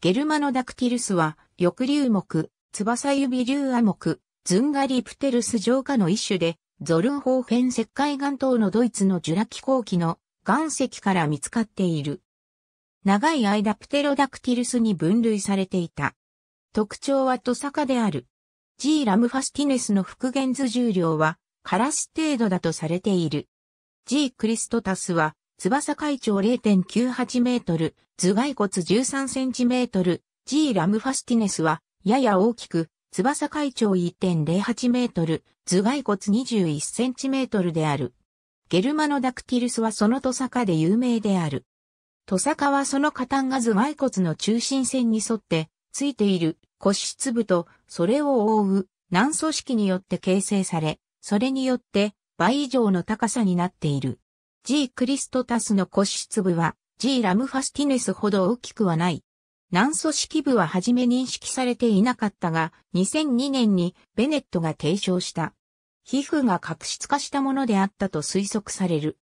ゲルマノダクティルスは、翼竜目、翼指竜亜目、ズンガリプテルス浄化の一種で、ゾルンホーフェン石灰岩等のドイツのジュラ紀後期の岩石から見つかっている。長い間プテロダクティルスに分類されていた。特徴はトサカである。G ラムファスティネスの復元図重量はカラス程度だとされている。G クリストタスは翼海長0.98メートル、頭蓋骨13センチメートル、G ラムファスティネスは、やや大きく、翼海長1.08メートル、頭蓋骨21センチメートルである。ゲルマノダクティルスはそのトサカで有名である。トサカはその下端が頭蓋骨の中心線に沿って、ついている骨質部と、それを覆う軟組織によって形成され、それによって倍以上の高さになっている。G クリストタスの骨質部は G ラムファスティネスほど大きくはない。軟組織部は初め認識されていなかったが、2002年にベネットが提唱した。皮膚が角質化したものであったと推測される。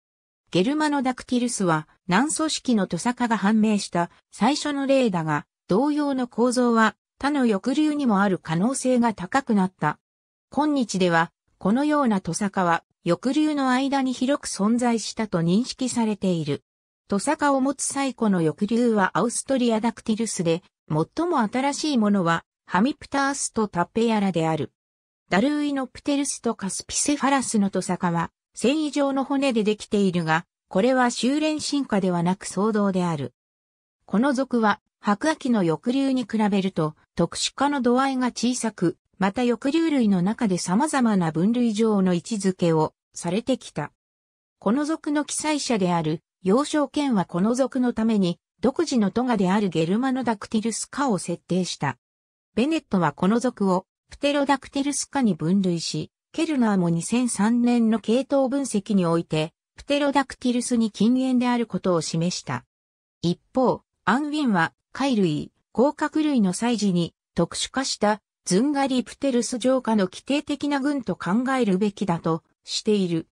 ゲルマノダクティルスは軟組織のトサカが判明した最初の例だが、同様の構造は他の抑留にもある可能性が高くなった。今日では、このようなトサカは翼流の間に広く存在したと認識されている。トサカを持つ最古の翼流はアウストリアダクティルスで、最も新しいものはハミプタースとタペヤラである。ダルーイノプテルスとカスピセファラスのトサカは、繊維状の骨でできているが、これは修練進化ではなく騒動である。この属は、白亜紀の翼流に比べると、特殊化の度合いが小さく、また翼竜類の中で様々な分類上の位置づけをされてきた。この族の記載者である、幼少犬はこの族のために、独自のトガであるゲルマノダクティルス科を設定した。ベネットはこの族を、プテロダクティルス科に分類し、ケルナーも2003年の系統分析において、プテロダクティルスに禁煙であることを示した。一方、アンウィンは、貝類、甲殻類の祭事に特殊化したズンガリプテルス城下の規定的な軍と考えるべきだとしている。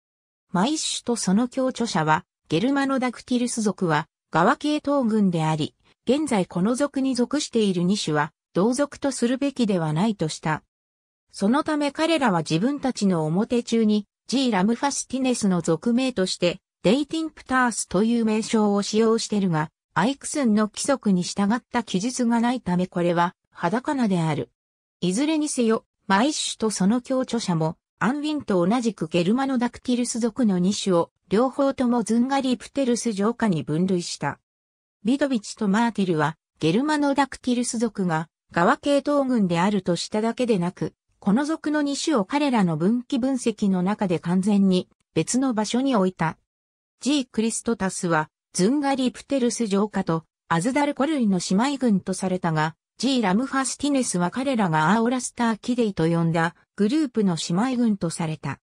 マイッシュとその共著者は、ゲルマノダクティルス族は、側系統軍であり、現在この族に属している2種は、同族とするべきではないとした。そのため彼らは自分たちの表中に、G ラムファスティネスの族名として、デイティンプタースという名称を使用しているが、アイクスンの規則に従った記述がないためこれは、裸なである。いずれにせよ、マイッシュとその共著者も、アンウィンと同じくゲルマノダクティルス属の2種を、両方ともズンガリプテルス上下に分類した。ビドビチとマーティルは、ゲルマノダクティルス属が、側系統群であるとしただけでなく、この属の2種を彼らの分岐分析の中で完全に別の場所に置いた。G. クリストタスは、ズンガリプテルス上下と、アズダルコ類の姉妹群とされたが、G. ラムファスティネスは彼らがアーオラスター・キデイと呼んだグループの姉妹軍とされた。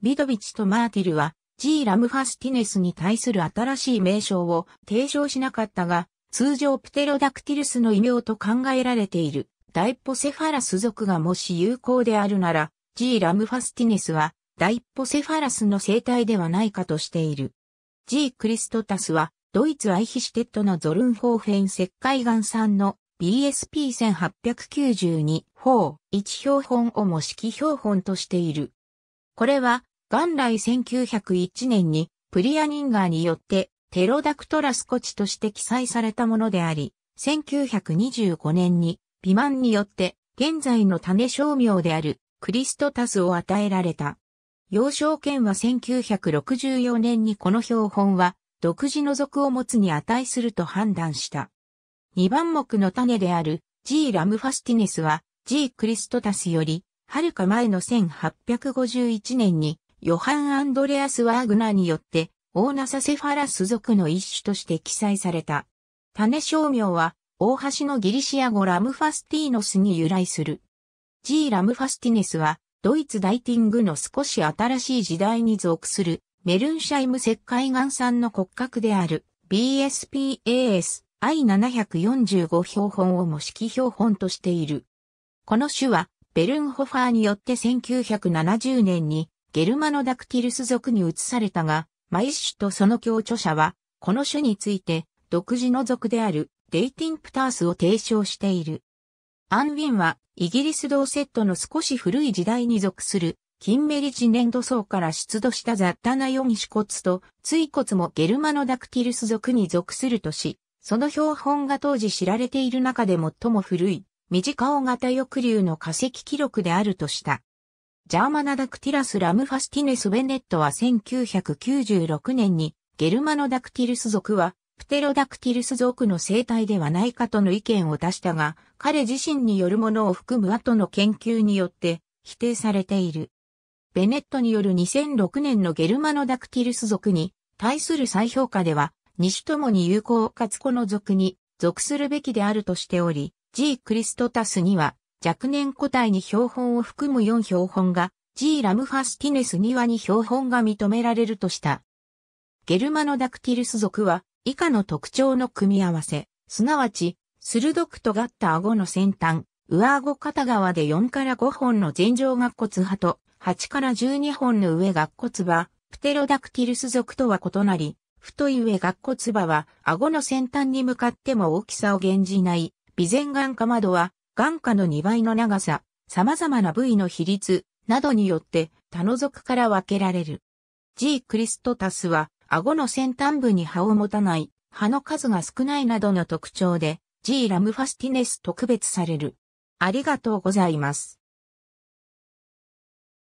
ビドビチとマーティルは G. ラムファスティネスに対する新しい名称を提唱しなかったが、通常プテロダクティルスの異名と考えられているダイポセファラス族がもし有効であるなら、G. ラムファスティネスはダイポセファラスの生態ではないかとしている。G. クリストタスはドイツアイヒシテッドのゾルンホーフェン石灰岩産の BSP1892 法1標本を模式標本としている。これは、元来1901年にプリアニンガーによってテロダクトラスコチとして記載されたものであり、1925年にビマンによって現在の種商名であるクリストタスを与えられた。幼少圏は1964年にこの標本は独自の属を持つに値すると判断した。2番目の種である G ラムファスティネスは G クリストタスより、はるか前の1851年にヨハン・アンドレアス・ワーグナーによってオーナサセファラス属の一種として記載された。種商名は大橋のギリシア語ラムファスティーノスに由来する。G ラムファスティネスはドイツダイティングの少し新しい時代に属するメルンシャイム石灰岩産の骨格である BSPAS I745 標本を模式標本としている。この種は、ベルンホファーによって1970年にゲルマノダクティルス属に移されたが、マイッシュとその共著者は、この種について、独自の属であるデイティンプタースを提唱している。アンウィンは、イギリス同セットの少し古い時代に属する、キンメリチ年度層から出土した雑多なヨギシ骨と、椎骨もゲルマノダクティルス属に属するとし、その標本が当時知られている中で最も古い、短尾型翼竜の化石記録であるとした。ジャーマナダクティラス・ラムファスティネス・ベネットは1996年に、ゲルマノダクティルス族は、プテロダクティルス族の生態ではないかとの意見を出したが、彼自身によるものを含む後の研究によって否定されている。ベネットによる2006年のゲルマノダクティルス族に対する再評価では、西ともに友好かつこの族に属するべきであるとしており、G クリストタスには若年個体に標本を含む4標本が、G ラムファスティネスにはに標本が認められるとした。ゲルマノダクティルス属は以下の特徴の組み合わせ、すなわち、鋭く尖った顎の先端、上顎片側で4から5本の前上顎骨派と、8から12本の上顎骨は、プテロダクティルス属とは異なり、太い上顎骨葉は、顎の先端に向かっても大きさを減じない、備前眼科窓は、眼下の2倍の長さ、様々な部位の比率、などによって、他の族から分けられる。G. クリストタスは、顎の先端部に歯を持たない、歯の数が少ないなどの特徴で、G. ラムファスティネス特別される。ありがとうございます。